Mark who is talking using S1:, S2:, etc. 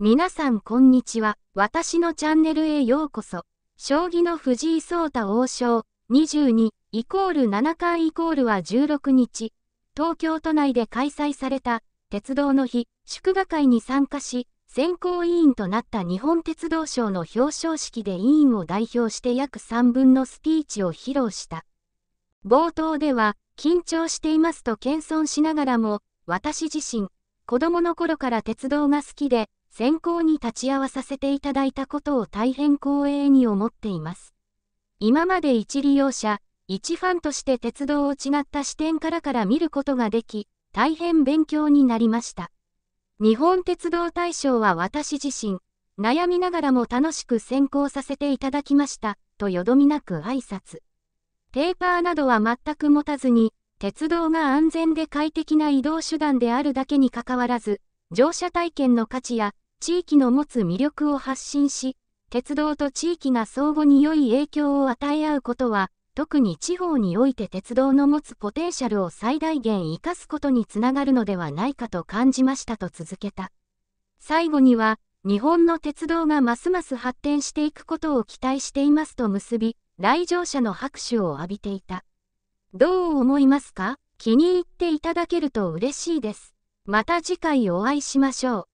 S1: 皆さんこんにちは。私のチャンネルへようこそ。将棋の藤井聡太王将22イコール7冠イコールは16日、東京都内で開催された鉄道の日祝賀会に参加し、選考委員となった日本鉄道賞の表彰式で委員を代表して約3分のスピーチを披露した。冒頭では、緊張していますと謙遜しながらも、私自身、子供の頃から鉄道が好きで、選考に立ち会わさせていただいたことを大変光栄に思っています。今まで一利用者、一ファンとして鉄道を違った視点からから見ることができ、大変勉強になりました。日本鉄道大賞は私自身、悩みながらも楽しく選考させていただきました、とよどみなく挨拶。ペーパーなどは全く持たずに、鉄道が安全で快適な移動手段であるだけにかかわらず、乗車体験の価値や地域の持つ魅力を発信し、鉄道と地域が相互に良い影響を与え合うことは、特に地方において鉄道の持つポテンシャルを最大限生かすことにつながるのではないかと感じましたと続けた。最後には、日本の鉄道がますます発展していくことを期待していますと結び、来場者の拍手を浴びていた。どう思いますか気に入っていただけると嬉しいです。また次回お会いしましょう。